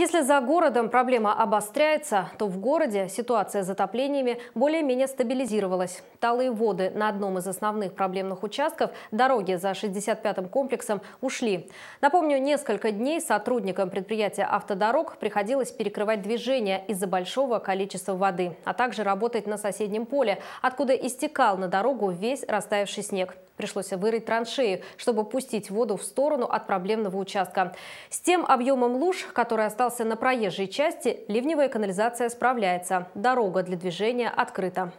Если за городом проблема обостряется, то в городе ситуация с затоплениями более-менее стабилизировалась. Талые воды на одном из основных проблемных участков дороги за 65-м комплексом ушли. Напомню, несколько дней сотрудникам предприятия «Автодорог» приходилось перекрывать движение из-за большого количества воды, а также работать на соседнем поле, откуда истекал на дорогу весь растаявший снег. Пришлось вырыть траншеи, чтобы пустить воду в сторону от проблемного участка. С тем объемом луж, который остался на проезжей части, ливневая канализация справляется. Дорога для движения открыта.